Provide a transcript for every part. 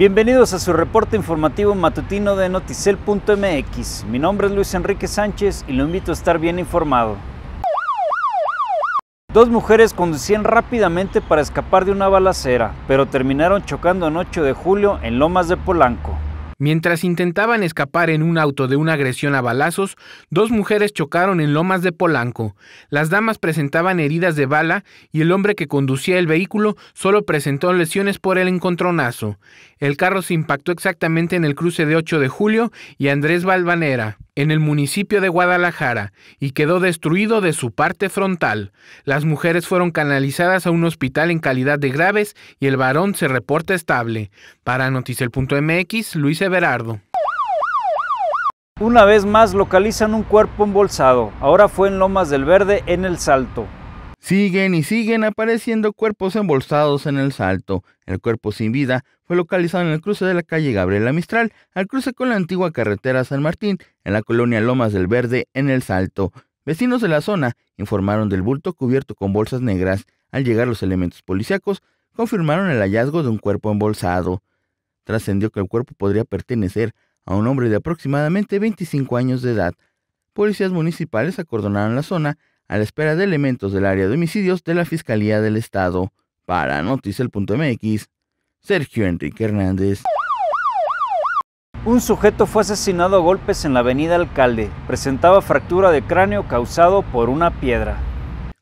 Bienvenidos a su reporte informativo matutino de noticel.mx. Mi nombre es Luis Enrique Sánchez y lo invito a estar bien informado. Dos mujeres conducían rápidamente para escapar de una balacera, pero terminaron chocando en 8 de julio en Lomas de Polanco. Mientras intentaban escapar en un auto de una agresión a balazos, dos mujeres chocaron en Lomas de Polanco. Las damas presentaban heridas de bala y el hombre que conducía el vehículo solo presentó lesiones por el encontronazo. El carro se impactó exactamente en el cruce de 8 de julio y Andrés Valvanera en el municipio de Guadalajara y quedó destruido de su parte frontal. Las mujeres fueron canalizadas a un hospital en calidad de graves y el varón se reporta estable. Para Noticiel.mx, Luis Everardo. Una vez más localizan un cuerpo embolsado. Ahora fue en Lomas del Verde, en El Salto. Siguen y siguen apareciendo cuerpos embolsados en el salto. El cuerpo sin vida fue localizado en el cruce de la calle Gabriela Mistral, al cruce con la antigua carretera San Martín, en la colonia Lomas del Verde, en el salto. Vecinos de la zona informaron del bulto cubierto con bolsas negras. Al llegar los elementos policíacos, confirmaron el hallazgo de un cuerpo embolsado. Trascendió que el cuerpo podría pertenecer a un hombre de aproximadamente 25 años de edad. Policías municipales acordonaron la zona a la espera de elementos del área de homicidios de la Fiscalía del Estado. Para mx. Sergio Enrique Hernández. Un sujeto fue asesinado a golpes en la avenida Alcalde. Presentaba fractura de cráneo causado por una piedra.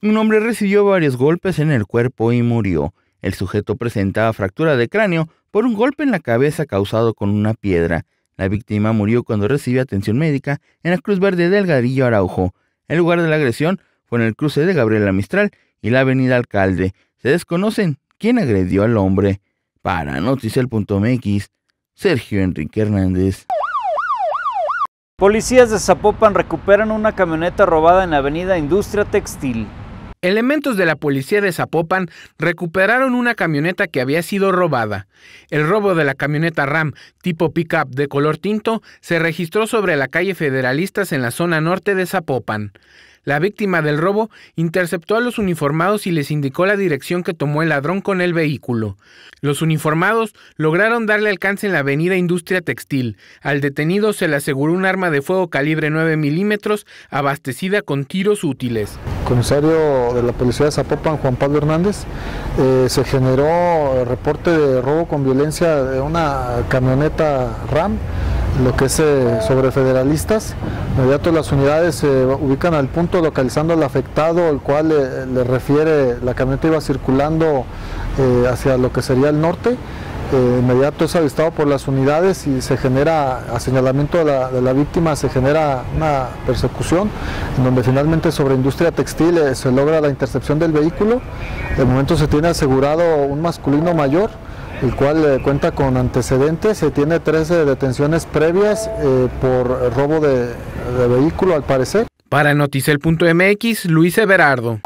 Un hombre recibió varios golpes en el cuerpo y murió. El sujeto presentaba fractura de cráneo por un golpe en la cabeza causado con una piedra. La víctima murió cuando recibió atención médica en la Cruz Verde del Gadillo Araujo. ...en lugar de la agresión fue en el cruce de Gabriela Mistral y la avenida Alcalde. Se desconocen quién agredió al hombre. Para Noticel.mx, Sergio Enrique Hernández. Policías de Zapopan recuperan una camioneta robada en la avenida Industria Textil. Elementos de la policía de Zapopan recuperaron una camioneta que había sido robada. El robo de la camioneta RAM tipo pickup de color tinto se registró sobre la calle Federalistas en la zona norte de Zapopan. La víctima del robo interceptó a los uniformados y les indicó la dirección que tomó el ladrón con el vehículo. Los uniformados lograron darle alcance en la avenida Industria Textil. Al detenido se le aseguró un arma de fuego calibre 9 milímetros abastecida con tiros útiles. Comisario de la Policía de Zapopan, Juan Pablo Hernández, eh, se generó reporte de robo con violencia de una camioneta RAM lo que es eh, sobre federalistas. Inmediato las unidades se ubican al punto localizando al afectado, el cual eh, le refiere la camioneta iba circulando eh, hacia lo que sería el norte. inmediato es avistado por las unidades y se genera, a señalamiento de la, de víctima, se genera una persecución, en donde finalmente sobre industria textil se logra la intercepción del vehículo. De momento se tiene asegurado un masculino mayor el cual eh, cuenta con antecedentes, se tiene 13 eh, detenciones previas eh, por robo de, vehículo al parecer. Para noticel.mx, Luis Everardo.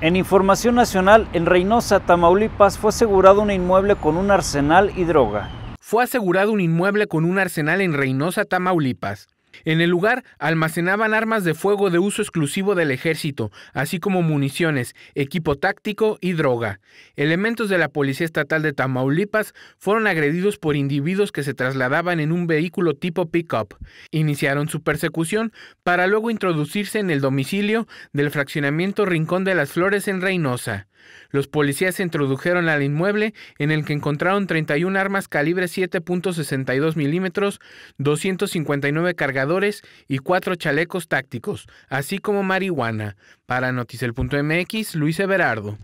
En información nacional, en Reynosa, Tamaulipas, fue asegurado un inmueble con un arsenal y droga. Fue asegurado un inmueble con un arsenal en Reynosa, Tamaulipas. En el lugar almacenaban armas de fuego de uso exclusivo del ejército, así como municiones, equipo táctico y droga. Elementos de la Policía Estatal de Tamaulipas fueron agredidos por individuos que se trasladaban en un vehículo tipo pick-up. Iniciaron su persecución para luego introducirse en el domicilio del fraccionamiento Rincón de las Flores en Reynosa. Los policías se introdujeron al inmueble en el que encontraron 31 armas calibre 7.62 milímetros, 259 cargadores y cuatro chalecos tácticos, así como marihuana. Para Noticel.mx, Luis Everardo.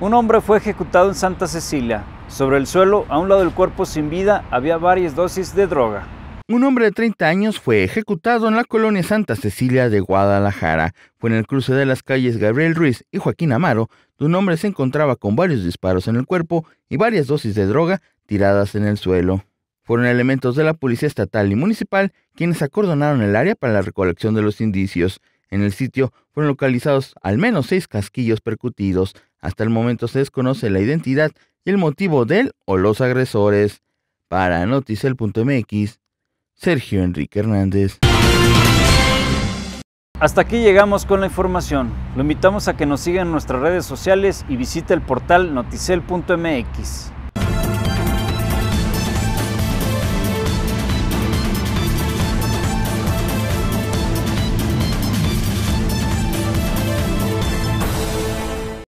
Un hombre fue ejecutado en Santa Cecilia. Sobre el suelo, a un lado del cuerpo sin vida, había varias dosis de droga. Un hombre de 30 años fue ejecutado en la colonia Santa Cecilia de Guadalajara. Fue en el cruce de las calles Gabriel Ruiz y Joaquín Amaro, donde un hombre se encontraba con varios disparos en el cuerpo y varias dosis de droga tiradas en el suelo. Fueron elementos de la Policía Estatal y Municipal quienes acordonaron el área para la recolección de los indicios. En el sitio fueron localizados al menos seis casquillos percutidos. Hasta el momento se desconoce la identidad y el motivo del o los agresores. Para Noticel.mx, Sergio Enrique Hernández. Hasta aquí llegamos con la información. Lo invitamos a que nos sigan en nuestras redes sociales y visite el portal noticel.mx.